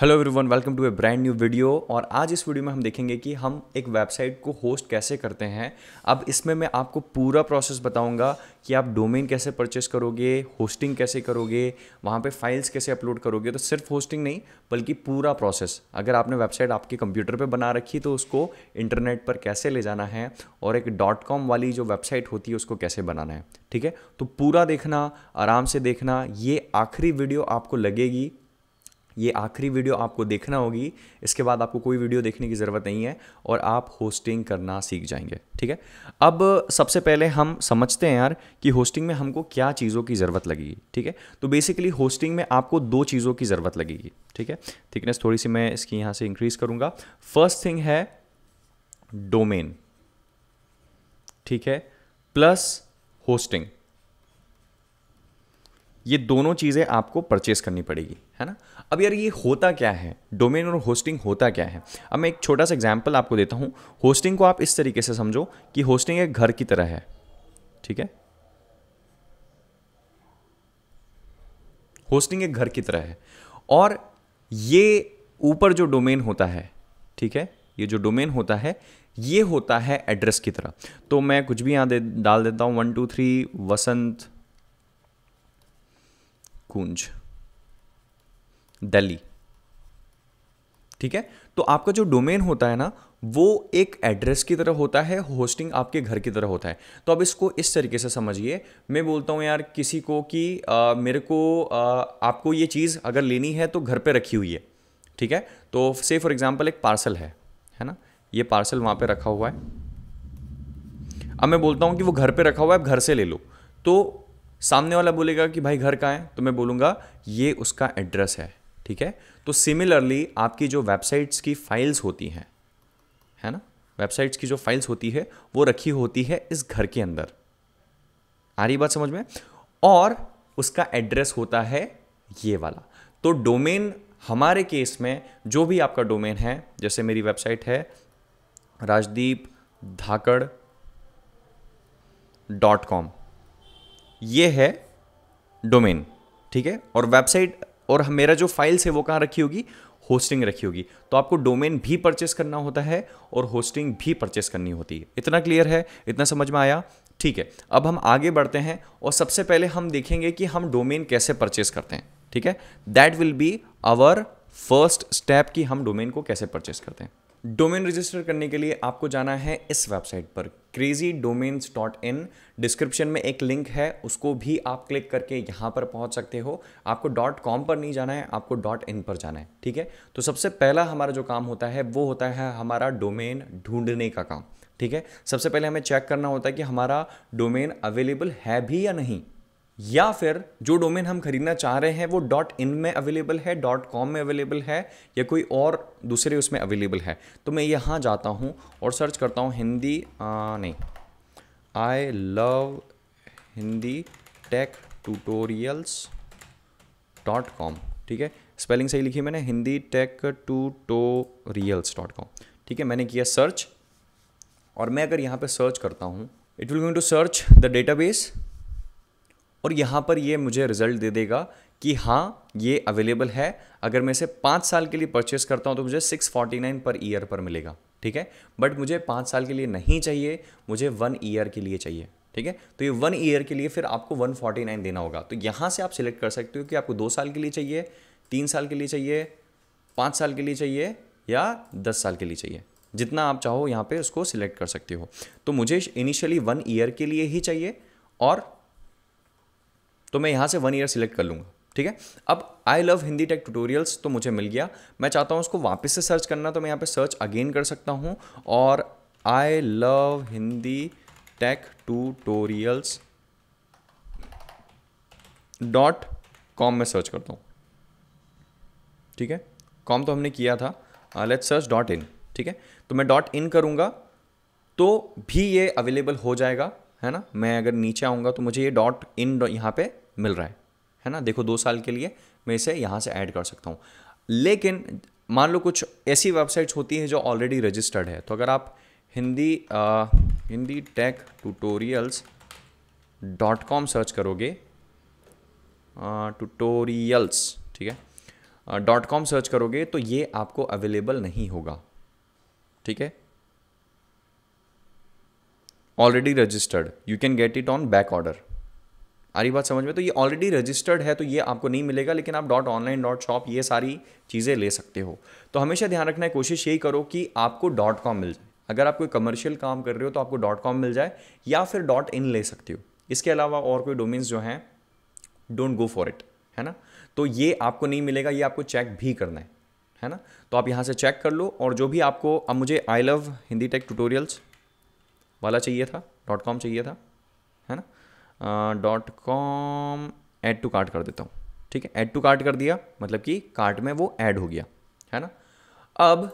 hello everyone welcome to a brand new video और आज इस वीडियो में हम देखेंगे कि हम एक वेबसाइट को होस्ट कैसे करते हैं अब इसमें मैं आपको पूरा प्रोसेस बताऊंगा कि आप डोमेन कैसे परचेस करोगे होस्टिंग कैसे करोगे वहाँ पे फाइल्स कैसे अपलोड करोगे तो सिर्फ होस्टिंग नहीं बल्कि पूरा प्रोसेस अगर आपने वेबसाइट आपके कंप्यूटर पर बना रखी तो उसको इंटरनेट पर कैसे ले जाना है और एक डॉट कॉम वाली जो वेबसाइट होती है उसको कैसे बनाना है ठीक है तो पूरा देखना आराम से देखना ये आखिरी वीडियो आपको लगेगी ये आखिरी वीडियो आपको देखना होगी इसके बाद आपको कोई वीडियो देखने की ज़रूरत नहीं है और आप होस्टिंग करना सीख जाएंगे ठीक है अब सबसे पहले हम समझते हैं यार कि होस्टिंग में हमको क्या चीज़ों की ज़रूरत लगेगी ठीक है तो बेसिकली होस्टिंग में आपको दो चीज़ों की ज़रूरत लगेगी ठीक है थिकनेस थोड़ी सी मैं इसकी यहाँ से इंक्रीज़ करूँगा फर्स्ट थिंग है डोमेन ठीक है प्लस होस्टिंग ये दोनों चीज़ें आपको परचेस करनी पड़ेगी है ना अब यार ये होता क्या है डोमेन और होस्टिंग होता क्या है अब मैं एक छोटा सा एग्जाम्पल आपको देता हूँ होस्टिंग को आप इस तरीके से समझो कि होस्टिंग एक घर की तरह है ठीक है होस्टिंग एक घर की तरह है और ये ऊपर जो डोमेन होता है ठीक है ये जो डोमेन होता है ये होता है एड्रेस की तरह तो मैं कुछ भी यहाँ दे डाल देता हूँ one two three Vasant Kunj Delhi ठीक है तो आपका जो डोमेन होता है ना वो एक एड्रेस की तरह होता है होस्टिंग आपके घर की तरह होता है तो अब इसको इस तरीके से समझिए मैं बोलता हूँ यार किसी को कि आ, मेरे को आ, आपको ये चीज़ अगर लेनी है तो घर पे रखी हुई है ठीक है तो से फॉर एग्जांपल एक पार्सल है है ना ये पार्सल वहाँ पे रखा हुआ है अब मैं बोलता हूँ कि वो घर पे रखा हुआ है घर से ले लो तो सामने वाला बोलेगा कि भाई घर कहाँ है तो मैं बोलूँगा ये उसका एड्रेस है ठीक है तो सिमिलरली आपकी जो वेबसाइट्स की फाइल्स होती हैं है ना वेबसाइट्स की जो फाइल्स होती है वो रखी होती है इस घर के अंदर आ रही बात समझ में और उसका एड्रेस होता है ये वाला तो डोमेन हमारे केस में जो भी आपका डोमेन है जैसे मेरी वेबसाइट है राजदीप धाकड़ डॉट कॉम ये है डोमेन ठीक है और वेबसाइट और मेरा जो फाइल्स है वो कहाँ रखी होगी होस्टिंग रखी होगी तो आपको डोमेन भी परचेस करना होता है और होस्टिंग भी परचेस करनी होती है इतना क्लियर है इतना समझ में आया ठीक है अब हम आगे बढ़ते हैं और सबसे पहले हम देखेंगे कि हम डोमेन कैसे परचेस करते हैं ठीक है that will be our first step कि हम डोमेन को कैसे परचेस करते हैं डोमेन रजिस्टर करने के लिए आपको जाना है इस वेबसाइट पर crazy domains dot in description में एक लिंक है उसको भी आप क्लिक करके यहाँ पर पहुँच सकते हो आपको डॉट कॉम पर नहीं जाना है आपको डॉट इन पर जाना है ठीक है तो सबसे पहला हमारा जो काम होता है वो होता है हमारा डोमेन ढूंढने का काम ठीक है सबसे पहले हमें चेक करना होता है कि हमारा डोमेन अवेलेबल है भी या नहीं या फिर जो डोमेन हम खरीदना चाह रहे हैं वो डॉट इन में अवेलेबल है डॉट कॉम में अवेलेबल है या कोई और दूसरे उसमें अवेलेबल है तो मैं यहाँ जाता हूँ और सर्च करता हूँ हिंदी आ, नहीं I love Hindi tech tutorials dot com ठीक है स्पेलिंग सही लिखी मैंने Hindi tech tutorials dot com ठीक है मैंने किया सर्च और मैं अगर यहाँ पर सर्च करता हूँ it will going to search the database और यहाँ पर ये मुझे रिज़ल्ट दे देगा कि हाँ ये अवेलेबल है अगर मैं इसे पाँच साल के लिए परचेस करता हूँ तो मुझे six forty nine per year पर मिलेगा ठीक है बट मुझे पाँच साल के लिए नहीं चाहिए मुझे वन ईयर के लिए चाहिए ठीक है तो ये वन ईयर के लिए फिर आपको वन नाइन देना होगा तो यहाँ से आप सिलेक्ट कर सकते हो कि आपको दो साल के लिए चाहिए तीन साल के लिए चाहिए पाँच साल के लिए चाहिए या दस साल के लिए चाहिए जितना आप चाहो यहाँ पर उसको सिलेक्ट कर सकते हो तो मुझे इनिशियली वन ईयर के लिए ही चाहिए और तो मैं यहाँ से वन ईयर सिलेक्ट कर लूँगा ठीक है अब I love Hindi tech tutorials तो मुझे मिल गया मैं चाहता हूँ उसको वापस से सर्च करना तो मैं यहाँ पे सर्च अगेन कर सकता हूँ और I love Hindi tech tutorials dot com में सर्च करता हूँ ठीक है कॉम तो हमने किया था लेट सर्च डॉट इन ठीक है तो मैं डॉट इन करूँगा तो भी ये अवेलेबल हो जाएगा है ना मैं अगर नीचे आऊँगा तो मुझे ये डॉट इन यहाँ पे मिल रहा है है ना देखो दो साल के लिए मैं इसे यहाँ से ऐड कर सकता हूँ लेकिन मान लो कुछ ऐसी वेबसाइट्स होती हैं जो ऑलरेडी रजिस्टर्ड है तो अगर आप हिंदी आ, Hindi tech tutorials dot com search करोगे टूटोरियल्स ठीक है डॉट कॉम सर्च करोगे तो ये आपको अवेलेबल नहीं होगा ठीक है already registered you can get it on back order आ रही बात समझ में तो ये ऑलरेडी रजिस्टर्ड है तो ये आपको नहीं मिलेगा लेकिन आप डॉट ऑनलाइन डॉट शॉप ये सारी चीज़ें ले सकते हो तो हमेशा ध्यान रखना है कोशिश यही करो कि आपको डॉट कॉम मिल जाए अगर आप कोई कमर्शियल काम कर रहे हो तो आपको डॉट कॉम मिल जाए या फिर डॉट इन ले सकते हो इसके अलावा और कोई डोमेन्स जो हैं डोंट गो फॉर इट है ना तो ये आपको नहीं मिलेगा ये आपको चेक भी करना है है ना तो आप यहाँ से चेक कर लो और जो भी आपको अब मुझे I love Hindi tech tutorials वाला चाहिए था डॉट कॉम चाहिए था है ना dot com add to cart कर देता हूँ ठीक है एड टू कार्ट कर दिया मतलब कि कार्ट में वो ऐड हो गया है ना अब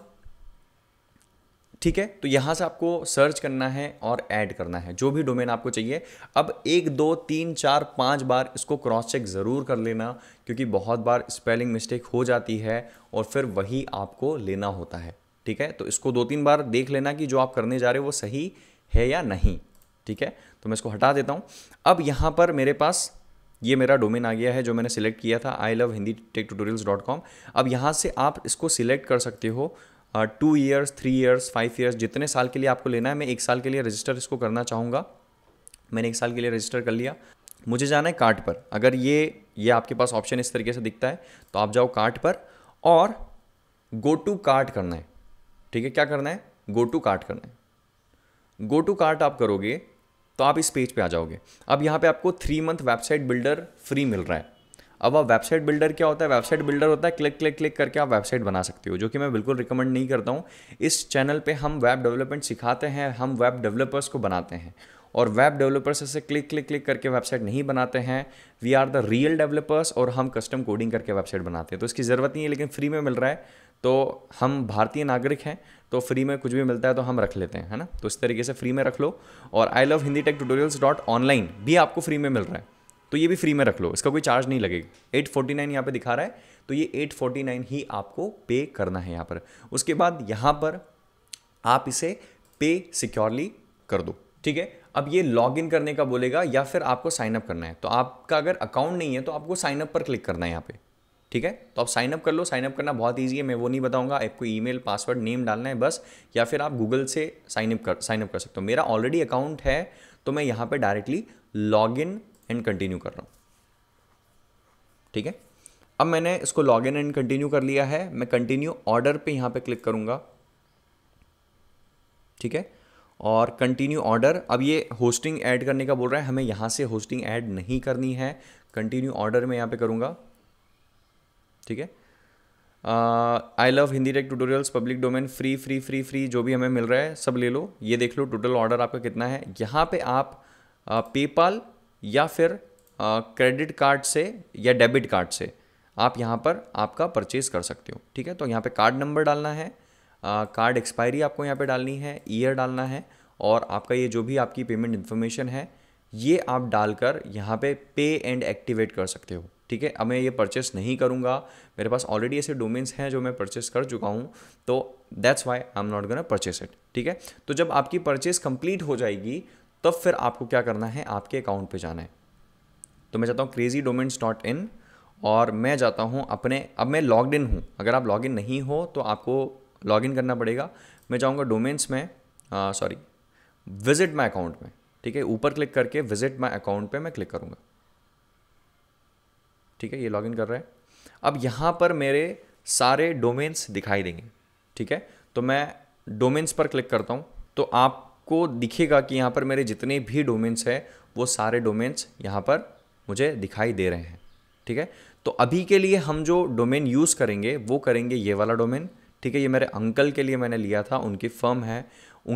ठीक है तो यहाँ से आपको सर्च करना है और ऐड करना है जो भी डोमेन आपको चाहिए अब एक दो तीन चार पाँच बार इसको क्रॉस चेक ज़रूर कर लेना क्योंकि बहुत बार स्पेलिंग मिस्टेक हो जाती है और फिर वही आपको लेना होता है ठीक है तो इसको दो तीन बार देख लेना कि जो आप करने जा रहे हो वो सही है या नहीं ठीक है तो मैं इसको हटा देता हूँ अब यहाँ पर मेरे पास ये मेरा डोमेन आ गया है जो मैंने सिलेक्ट किया था I love Hindi tech tutorials dot com अब यहाँ से आप इसको सिलेक्ट कर सकते हो two years three years five years जितने साल के लिए आपको लेना है मैं एक साल के लिए रजिस्टर इसको करना चाहूँगा मैंने एक साल के लिए रजिस्टर कर लिया मुझे जाना है कार्ट पर अगर ये ये आपके पास ऑप्शन इस तरीके से दिखता है तो आप जाओ कार्ट पर और गो टू कार्ट करना है ठीक है क्या करना है गो टू कार्ट करना है गो टू कार्ट आप करोगे तो आप इस पेज पे आ जाओगे अब यहाँ पे आपको three month website builder free मिल रहा है अब आप वेबसाइट बिल्डर क्या होता है वेबसाइट बिल्डर होता है क्लिक क्लिक क्लिक करके आप वेबसाइट बना सकते हो जो कि मैं बिल्कुल रिकमेंड नहीं करता हूँ इस चैनल पे हम वेब डेवलपमेंट सिखाते हैं हम वेब डेवलपर्स को बनाते हैं और वेब डेवलपर्स ऐसे क्लिक क्लिक क्लिक करके वेबसाइट नहीं बनाते हैं we are the real developers और हम कस्टम कोडिंग करके वेबसाइट बनाते हैं तो इसकी ज़रूरत नहीं है लेकिन फ्री में मिल रहा है तो हम भारतीय नागरिक हैं तो फ्री में कुछ भी मिलता है तो हम रख लेते हैं है ना तो इस तरीके से फ्री में रख लो और I love Hindi tech tutorials dot online भी आपको फ्री में मिल रहा है तो ये भी फ्री में रख लो इसका कोई चार्ज नहीं लगेगा एट फोर्टी नाइन यहाँ पर दिखा रहा है तो ये एट फोर्टी नाइन ही आपको पे करना है यहाँ पर उसके बाद यहाँ पर आप इसे पे सिक्योरली कर दो ठीक है अब ये लॉग इन करने का बोलेगा या फिर आपको साइनअप करना है तो आपका अगर अकाउंट नहीं है तो आपको साइनअप पर क्लिक करना है यहाँ पे ठीक है तो आप साइनअप कर लो साइनअप करना बहुत ईजी है मैं वो नहीं बताऊंगा आपको मेल पासवर्ड नेम डालना है बस या फिर आप गूगल से साइनअप कर साइनअप कर सकते हो मेरा ऑलरेडी अकाउंट है तो मैं यहाँ पर directly log in and continue कर रहा हूँ ठीक है अब मैंने इसको लॉग इन एंड कंटिन्यू कर लिया है मैं कंटिन्यू ऑर्डर पे यहाँ पे क्लिक करूँगा ठीक है और कंटिन्यू ऑर्डर अब ये होस्टिंग ऐड करने का बोल रहा है हमें यहाँ से होस्टिंग ऐड नहीं करनी है कंटिन्यू ऑर्डर में यहाँ पे करूँगा ठीक है I love Hindi tech tutorials public domain free free free free जो भी हमें मिल रहा है सब ले लो ये देख लो टोटल ऑर्डर आपका कितना है यहाँ पे आप पेपाल uh, या फिर क्रेडिट uh, कार्ड से या डेबिट कार्ड से आप यहाँ पर आपका परचेज कर सकते हो ठीक है तो यहाँ पे कार्ड नंबर डालना है कार्ड uh, एक्सपायरी आपको यहाँ पे डालनी है ईयर डालना है और आपका ये जो भी आपकी पेमेंट इन्फॉर्मेशन है ये आप डालकर यहाँ पे पे एंड एक्टिवेट कर सकते हो ठीक है अब मैं ये परचेस नहीं करूँगा मेरे पास ऑलरेडी ऐसे डोमेन्स हैं जो मैं परचेस कर चुका हूँ तो that's why I am not gonna purchase it ठीक है तो जब आपकी परचेस कंप्लीट हो जाएगी तब तो फिर आपको क्या करना है आपके अकाउंट पे जाना है तो मैं जाता हूँ क्रेजी डोमेन्स डॉट इन और मैं जाता हूँ अपने अब मैं लॉग इन हूँ अगर आप लॉगिन नहीं हो तो आपको इन करना पड़ेगा मैं जाऊँगा डोमेन्स में सॉरी विजिट माई अकाउंट में ठीक है ऊपर क्लिक करके विजिट माई अकाउंट पर मैं क्लिक करूँगा ठीक है ये लॉगिन कर रहा है अब यहाँ पर मेरे सारे डोमेन्स दिखाई देंगे ठीक है तो मैं डोमेन्स पर क्लिक करता हूँ तो आपको दिखेगा कि यहाँ पर मेरे जितने भी डोमेन्स हैं वो सारे डोमेन्स यहाँ पर मुझे दिखाई दे रहे हैं ठीक है तो अभी के लिए हम जो डोमेन यूज़ करेंगे वो करेंगे ये वाला डोमेन ठीक है ये मेरे अंकल के लिए मैंने लिया था उनकी फर्म है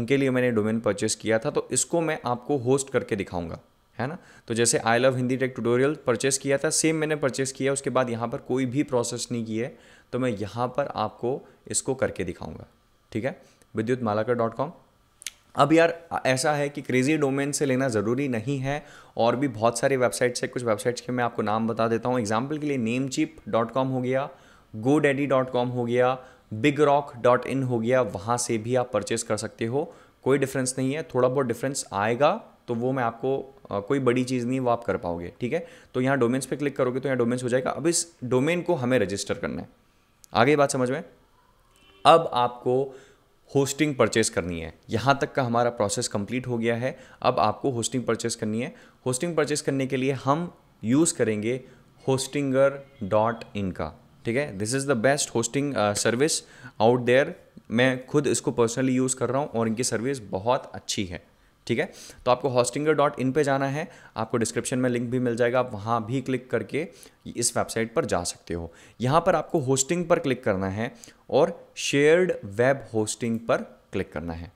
उनके लिए मैंने डोमेन परचेस किया था तो इसको मैं आपको होस्ट करके दिखाऊंगा है ना तो जैसे I love Hindi tech tutorial purchase किया था सेम मैंने परचेस किया उसके बाद यहाँ पर कोई भी प्रोसेस नहीं है तो मैं यहाँ पर आपको इसको करके दिखाऊंगा ठीक है विद्युत मालाकर डॉट कॉम अब यार ऐसा है कि क्रेज़ी डोमेन से लेना ज़रूरी नहीं है और भी बहुत सारी वेबसाइट्स है कुछ वेबसाइट्स के मैं आपको नाम बता देता हूँ एग्जाम्पल के लिए नेम डॉट कॉम हो गया गो डैडी डॉट कॉम हो गया बिग रॉक डॉट इन हो गया वहाँ से भी आप परचेस कर सकते हो कोई डिफरेंस नहीं है थोड़ा बहुत डिफरेंस आएगा तो वो मैं आपको आ, कोई बड़ी चीज़ नहीं वो आप कर पाओगे ठीक है तो यहाँ डोमेन्स पे क्लिक करोगे तो यहाँ डोमेन्स हो जाएगा अब इस डोमेन को हमें रजिस्टर करना है आगे बात समझ में अब आपको होस्टिंग परचेस करनी है यहाँ तक का हमारा प्रोसेस कंप्लीट हो गया है अब आपको होस्टिंग परचेस करनी है होस्टिंग परचेस करने के लिए हम यूज़ करेंगे होस्टिंगर डॉट इन का ठीक है this is the best hosting service out there मैं खुद इसको पर्सनली यूज़ कर रहा हूँ और इनकी सर्विस बहुत अच्छी है ठीक है तो आपको हॉस्टिंगर डॉट इन पर जाना है आपको डिस्क्रिप्शन में लिंक भी मिल जाएगा आप वहाँ भी क्लिक करके इस वेबसाइट पर जा सकते हो यहाँ पर आपको होस्टिंग पर क्लिक करना है और शेयर्ड वेब होस्टिंग पर क्लिक करना है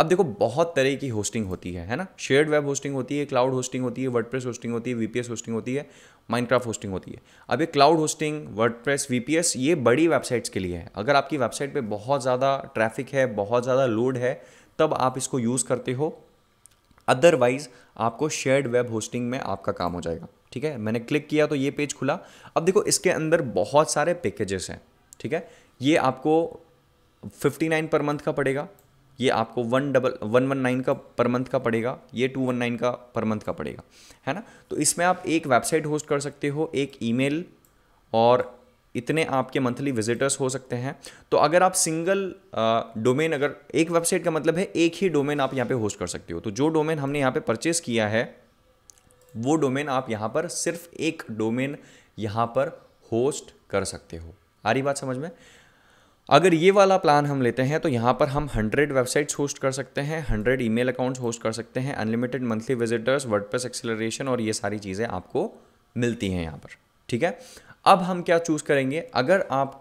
अब देखो बहुत तरह की होस्टिंग होती है है ना शेयर्ड वेब होस्टिंग होती है क्लाउड होस्टिंग होती है वर्डप्रेस होस्टिंग होती है वीपीएस होस्टिंग होती है माइनक्राफ्ट होस्टिंग होती है अब ये क्लाउड होस्टिंग वर्डप्रेस वीपीएस ये बड़ी वेबसाइट्स के लिए है अगर आपकी वेबसाइट पे बहुत ज़्यादा ट्रैफिक है बहुत ज़्यादा लोड है तब आप इसको यूज़ करते हो अदरवाइज़ आपको शेयर्ड वेब होस्टिंग में आपका काम हो जाएगा ठीक है मैंने क्लिक किया तो ये पेज खुला अब देखो इसके अंदर बहुत सारे पैकेजेस हैं ठीक है ये आपको फिफ्टी नाइन पर मंथ का पड़ेगा ये आपको one double one one nine का पर मंथ का पड़ेगा ये टू वन नाइन का पर मंथ का पड़ेगा है ना तो इसमें आप एक वेबसाइट होस्ट कर सकते हो एक ईमेल और इतने आपके मंथली विजिटर्स हो सकते हैं तो अगर आप सिंगल डोमेन अगर एक वेबसाइट का मतलब है एक ही डोमेन आप यहाँ पे होस्ट कर सकते हो तो जो डोमेन हमने यहाँ पे परचेस किया है वो डोमेन आप यहाँ पर सिर्फ एक डोमेन यहाँ पर होस्ट कर सकते हो आ रही बात समझ में अगर ये वाला प्लान हम लेते हैं तो यहाँ पर हम 100 वेबसाइट्स होस्ट कर सकते हैं 100 ईमेल अकाउंट्स होस्ट कर सकते हैं unlimited monthly visitors WordPress acceleration और ये सारी चीज़ें आपको मिलती हैं यहाँ पर ठीक है अब हम क्या चूज़ करेंगे अगर आप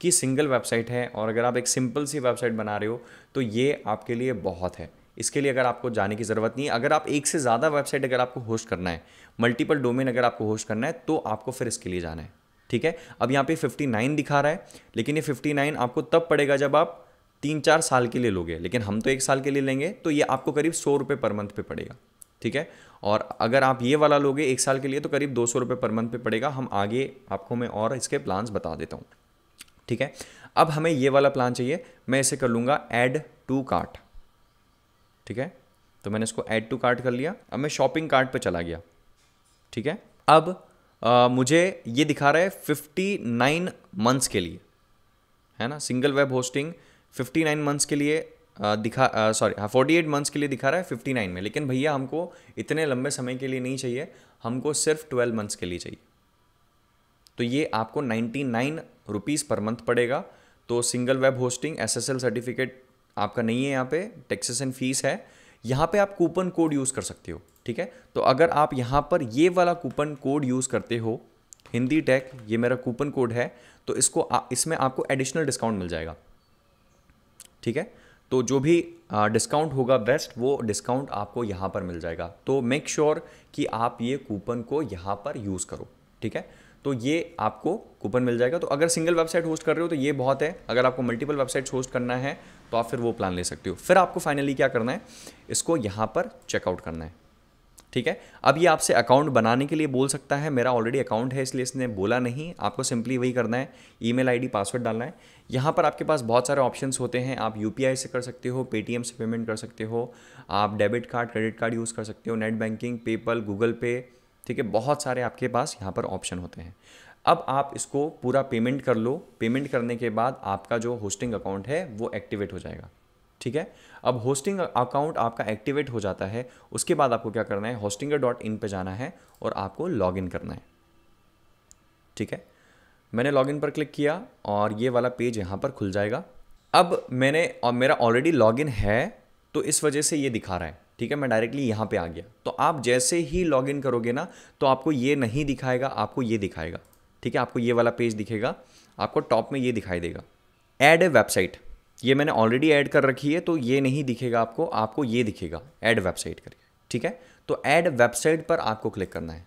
की सिंगल वेबसाइट है और अगर आप एक सिंपल सी वेबसाइट बना रहे हो तो ये आपके लिए बहुत है इसके लिए अगर आपको जाने की ज़रूरत नहीं है अगर आप एक से ज़्यादा वेबसाइट अगर आपको होस्ट करना है मल्टीपल डोमेन अगर आपको होस्ट करना है तो आपको फिर इसके लिए जाना है ठीक है अब यहाँ पे 59 दिखा रहा है लेकिन ये 59 आपको तब पड़ेगा जब आप तीन चार साल के लिए लोगे लेकिन हम तो एक साल के लिए लेंगे तो ये आपको करीब सौ रुपये पर मंथ पे पड़ेगा ठीक है और अगर आप ये वाला लोगे एक साल के लिए तो करीब दो सौ पर मंथ पे पड़ेगा हम आगे आपको मैं और इसके प्लान्स बता देता हूँ ठीक है अब हमें ये वाला प्लान चाहिए मैं इसे कर लूँगा ऐड टू कार्ट ठीक है तो मैंने इसको ऐड टू कार्ट कर लिया अब मैं शॉपिंग कार्ट पर चला गया ठीक है अब आ, मुझे ये दिखा रहा है फिफ्टी नाइन मंथ्स के लिए है ना सिंगल वेब होस्टिंग 59 मंथ्स के लिए दिखा सॉरी हाँ फोर्टी एट मंथ्स के लिए दिखा रहा है फिफ्टी नाइन में लेकिन भैया हमको इतने लंबे समय के लिए नहीं चाहिए हमको सिर्फ ट्वेल्व मंथ्स के लिए चाहिए तो ये आपको ninety nine rupees per month पड़ेगा तो single web hosting S S L certificate आपका नहीं है यहाँ पे एंड फीस है यहाँ पे आप कूपन कोड यूज़ कर सकते हो ठीक है तो अगर आप यहाँ पर ये वाला कूपन कोड यूज़ करते हो हिंदी टैक ये मेरा कूपन कोड है तो इसको इसमें आपको एडिशनल डिस्काउंट मिल जाएगा ठीक है तो जो भी डिस्काउंट होगा बेस्ट वो डिस्काउंट आपको यहाँ पर मिल जाएगा तो मेक श्योर sure कि आप ये कूपन को यहाँ पर यूज़ करो ठीक है तो ये आपको कूपन मिल जाएगा तो अगर सिंगल वेबसाइट होस्ट कर रहे हो तो ये बहुत है अगर आपको मल्टीपल वेबसाइट्स होस्ट करना है तो आप फिर वो प्लान ले सकते हो फिर आपको फाइनली क्या करना है इसको यहाँ पर चेकआउट करना है ठीक है अब ये आपसे अकाउंट बनाने के लिए बोल सकता है मेरा ऑलरेडी अकाउंट है इसलिए इसने बोला नहीं आपको सिंपली वही करना है ईमेल आईडी पासवर्ड डालना है यहाँ पर आपके पास बहुत सारे ऑप्शंस होते हैं आप यू से कर सकते हो पेटीएम से पेमेंट कर सकते हो आप debit card credit card use कर सकते हो नेट बैंकिंग पेपल गूगल पे ठीक है बहुत सारे आपके पास यहाँ पर ऑप्शन होते हैं अब आप इसको पूरा पेमेंट कर लो पेमेंट करने के बाद आपका जो होस्टिंग अकाउंट है वो एक्टिवेट हो जाएगा ठीक है अब होस्टिंग अकाउंट आपका एक्टिवेट हो जाता है उसके बाद आपको क्या करना है होस्टिंगर डॉट इन पर जाना है और आपको लॉग इन करना है ठीक है मैंने लॉग इन पर क्लिक किया और ये वाला पेज यहाँ पर खुल जाएगा अब मैंने और मेरा ऑलरेडी लॉग इन है तो इस वजह से ये दिखा रहा है ठीक है मैं डायरेक्टली यहाँ पे आ गया तो आप जैसे ही लॉग इन करोगे ना तो आपको ये नहीं दिखाएगा आपको ये दिखाएगा ठीक है आपको ये वाला पेज दिखेगा आपको टॉप में ये दिखाई देगा एड ए वेबसाइट ये मैंने ऑलरेडी ऐड कर रखी है तो ये नहीं दिखेगा आपको आपको ये दिखेगा ऐड वेबसाइट करके ठीक है तो ऐड वेबसाइट पर आपको क्लिक करना है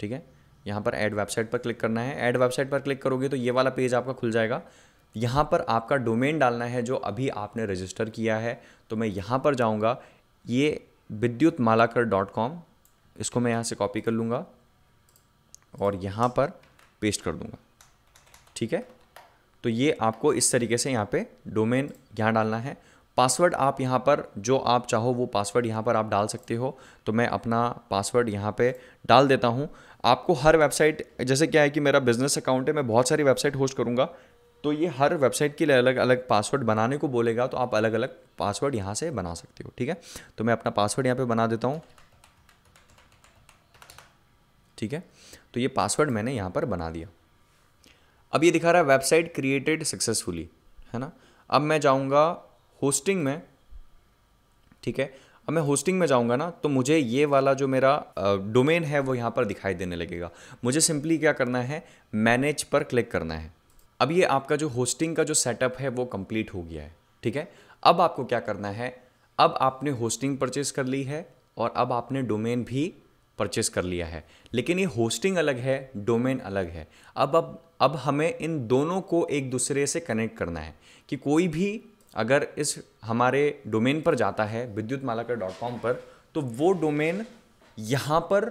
ठीक है यहाँ पर ऐड वेबसाइट पर क्लिक करना है ऐड वेबसाइट पर क्लिक करोगे तो ये वाला पेज आपका खुल जाएगा यहाँ पर आपका डोमेन डालना है जो अभी आपने रजिस्टर किया है तो मैं यहाँ पर जाऊँगा ये विद्युत मालाकर डॉट कॉम इसको मैं यहाँ से कॉपी कर लूँगा और यहाँ पर पेस्ट कर दूँगा ठीक है तो ये आपको इस तरीके से यहाँ पे डोमेन यहाँ डालना है पासवर्ड आप यहाँ पर जो आप चाहो वो पासवर्ड यहाँ पर आप डाल सकते हो तो मैं अपना पासवर्ड यहाँ पे डाल देता हूँ आपको हर वेबसाइट जैसे क्या है कि मेरा बिजनेस अकाउंट है मैं बहुत सारी वेबसाइट होस्ट करूँगा तो ये हर वेबसाइट के लिए अलग अलग पासवर्ड बनाने को बोलेगा तो आप अलग अलग पासवर्ड यहाँ से बना सकते हो ठीक है तो मैं अपना पासवर्ड यहाँ पर बना देता हूँ ठीक है तो ये पासवर्ड मैंने यहाँ पर बना दिया अब ये दिखा रहा है वेबसाइट क्रिएटेड सक्सेसफुली है ना अब मैं जाऊँगा होस्टिंग में ठीक है अब मैं होस्टिंग में जाऊँगा ना तो मुझे ये वाला जो मेरा डोमेन है वो यहाँ पर दिखाई देने लगेगा मुझे सिंपली क्या करना है मैनेज पर क्लिक करना है अब ये आपका जो होस्टिंग का जो सेटअप है वो कंप्लीट हो गया है ठीक है अब आपको क्या करना है अब आपने होस्टिंग परचेज़ कर ली है और अब आपने डोमेन भी परचेज़ कर लिया है लेकिन ये होस्टिंग अलग है डोमेन अलग है अब अब अब हमें इन दोनों को एक दूसरे से कनेक्ट करना है कि कोई भी अगर इस हमारे डोमेन पर जाता है विद्युत मालाकर डॉट कॉम पर तो वो डोमेन यहाँ पर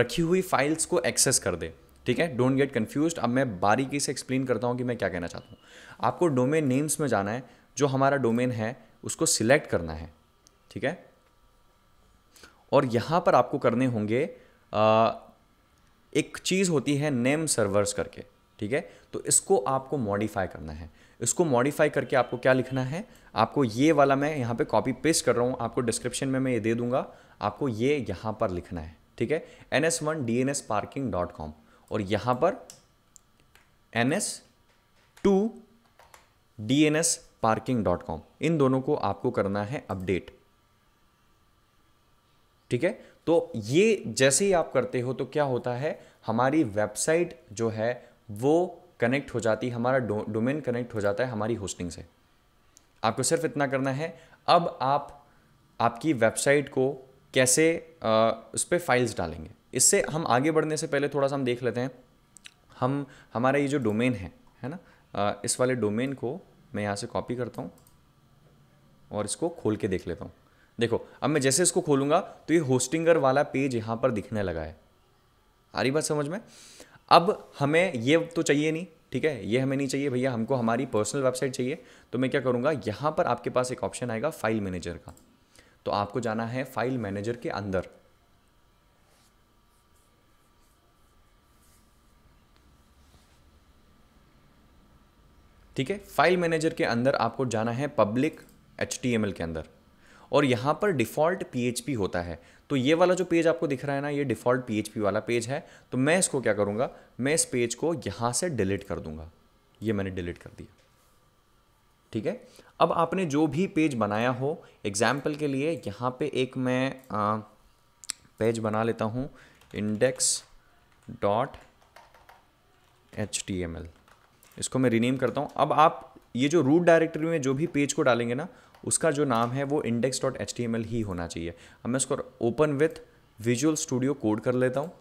रखी हुई फाइल्स को एक्सेस कर दे ठीक है डोंट गेट कन्फ्यूज अब मैं बारीकी से एक्सप्लेन करता हूँ कि मैं क्या कहना चाहता हूँ आपको डोमेन नेम्स में जाना है जो हमारा डोमेन है उसको सिलेक्ट करना है ठीक है और यहाँ पर आपको करने होंगे आ, एक चीज़ होती है नेम सर्वर्स करके ठीक है तो इसको आपको मॉडिफाई करना है इसको मॉडिफाई करके आपको क्या लिखना है आपको ये वाला मैं यहाँ पे कॉपी पेस्ट कर रहा हूँ आपको डिस्क्रिप्शन में मैं ये दे दूंगा आपको ये यहाँ पर लिखना है ठीक है N S one D N S parking dot com और यहाँ पर N S two D N S parking dot com इन दोनों को आपको करना है अपडेट ठीक है तो ये जैसे ही आप करते हो तो क्या होता है हमारी वेबसाइट जो है वो कनेक्ट हो जाती हमारा डोमेन कनेक्ट हो जाता है हमारी होस्टिंग से आपको सिर्फ इतना करना है अब आप आपकी वेबसाइट को कैसे आ, उस पर फाइल्स डालेंगे इससे हम आगे बढ़ने से पहले थोड़ा सा हम देख लेते हैं हम हमारा ये जो डोमेन है है ना आ, इस वाले डोमेन को मैं यहाँ से कॉपी करता हूँ और इसको खोल के देख लेता हूँ देखो अब मैं जैसे इसको खोलूँगा तो ये होस्टिंगर वाला पेज यहाँ पर दिखने लगा है आ रही बात समझ में अब हमें ये तो चाहिए नहीं ठीक है ये हमें नहीं चाहिए भैया हमको हमारी पर्सनल वेबसाइट चाहिए तो मैं क्या करूँगा यहाँ पर आपके पास एक ऑप्शन आएगा फाइल मैनेजर का तो आपको जाना है फाइल मैनेजर के अंदर ठीक है फाइल मैनेजर के अंदर आपको जाना है पब्लिक एच के अंदर और यहाँ पर डिफ़ॉल्ट पी होता है तो ये वाला जो पेज आपको दिख रहा है ना ये डिफ़ॉल्ट पी वाला पेज है तो मैं इसको क्या करूँगा मैं इस पेज को यहाँ से डिलीट कर दूँगा ये मैंने डिलीट कर दिया ठीक है अब आपने जो भी पेज बनाया हो एग्जाम्पल के लिए यहाँ पे एक मैं आ, पेज बना लेता हूँ index dot H T M L इसको मैं रीनेम करता हूँ अब आप ये जो रूट डायरेक्टरी में जो भी पेज को डालेंगे ना उसका जो नाम है वो index dot H T M L ही होना चाहिए अब मैं उसको open with Visual Studio Code कर लेता हूँ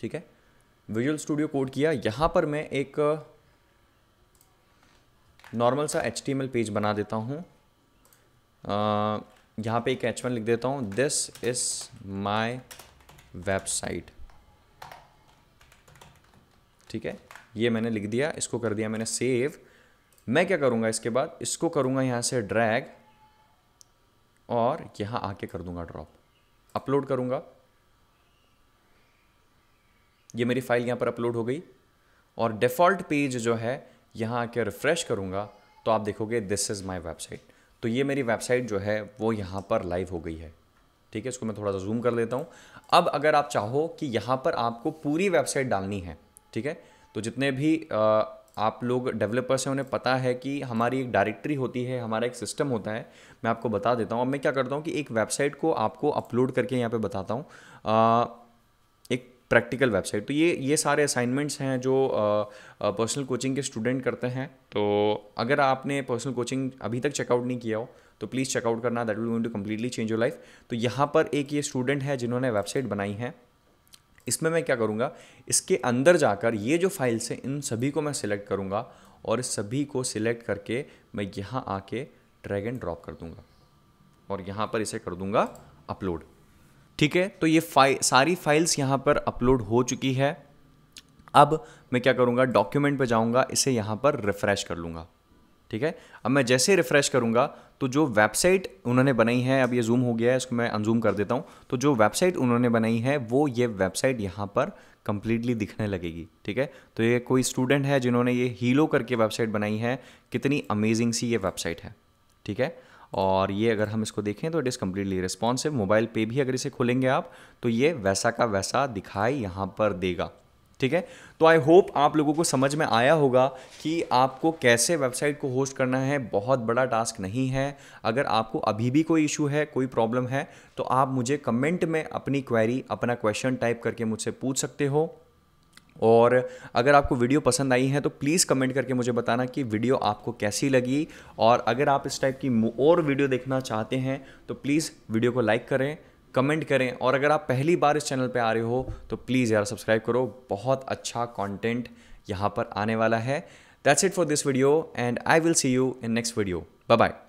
ठीक है विजुअल स्टूडियो कोड किया यहाँ पर मैं एक नॉर्मल सा H T M L page बना देता हूँ यहाँ पे एक एच लिख देता हूँ दिस इज़ माई वेबसाइट ठीक है ये मैंने लिख दिया इसको कर दिया मैंने सेव मैं क्या करूँगा इसके बाद इसको करूँगा यहाँ से ड्रैग और यहाँ आके कर दूंगा ड्रॉप अपलोड करूँगा ये मेरी फाइल यहाँ पर अपलोड हो गई और डिफ़ॉल्ट पेज जो है यहाँ आके रिफ़्रेश करूँगा तो आप देखोगे दिस इज़ माई वेबसाइट तो ये मेरी वेबसाइट जो है वो यहाँ पर लाइव हो गई है ठीक है इसको मैं थोड़ा सा जूम कर लेता हूँ अब अगर आप चाहो कि यहाँ पर आपको पूरी वेबसाइट डालनी है ठीक है तो जितने भी आ, आप लोग डेवलपर्स हैं उन्हें पता है कि हमारी एक डायरेक्टरी होती है हमारा एक सिस्टम होता है मैं आपको बता देता हूँ अब मैं क्या करता हूँ कि एक वेबसाइट को आपको अपलोड करके यहाँ पे बताता हूँ एक प्रैक्टिकल वेबसाइट तो ये ये सारे असाइनमेंट्स हैं जो पर्सनल कोचिंग के स्टूडेंट करते हैं तो अगर आपने पर्सनल कोचिंग अभी तक चेकआउट नहीं किया हो तो प्लीज़ चेकआउट करना that will going to completely change your life तो यहाँ पर एक ये स्टूडेंट है जिन्होंने वेबसाइट बनाई है इसमें मैं क्या करूँगा इसके अंदर जाकर ये जो फाइल्स हैं इन सभी को मैं सिलेक्ट करूँगा और इस सभी को सिलेक्ट करके मैं यहाँ आके ड्रैग एंड ड्रॉप कर दूँगा और यहाँ पर इसे कर दूँगा अपलोड ठीक है तो ये फाइ सारी फाइल्स यहाँ पर अपलोड हो चुकी है अब मैं क्या करूँगा डॉक्यूमेंट पर जाऊँगा इसे यहाँ पर रिफ़्रेश कर लूँगा ठीक है अब मैं जैसे रिफ़्रेश करूँगा तो जो वेबसाइट उन्होंने बनाई है अब ये जूम हो गया है इसको मैं अनजूम कर देता हूँ तो जो वेबसाइट उन्होंने बनाई है वो ये वेबसाइट यहाँ पर कंप्लीटली दिखने लगेगी ठीक है तो ये कोई स्टूडेंट है जिन्होंने ये हीलो करके वेबसाइट बनाई है कितनी अमेजिंग सी ये वेबसाइट है ठीक है और ये अगर हम इसको देखें तो it is completely responsive mobile पे भी अगर इसे खोलेंगे आप तो ये वैसा का वैसा दिखाई यहाँ पर देगा ठीक है तो आई होप आप लोगों को समझ में आया होगा कि आपको कैसे वेबसाइट को होस्ट करना है बहुत बड़ा टास्क नहीं है अगर आपको अभी भी कोई इशू है कोई प्रॉब्लम है तो आप मुझे कमेंट में अपनी क्वेरी अपना क्वेश्चन टाइप करके मुझसे पूछ सकते हो और अगर आपको वीडियो पसंद आई है तो प्लीज़ कमेंट करके मुझे बताना कि वीडियो आपको कैसी लगी और अगर आप इस टाइप की और वीडियो देखना चाहते हैं तो प्लीज़ वीडियो को लाइक करें कमेंट करें और अगर आप पहली बार इस चैनल पे आ रहे हो तो प्लीज़ यार सब्सक्राइब करो बहुत अच्छा कंटेंट यहाँ पर आने वाला है that's it for this video and I will see you in next video bye bye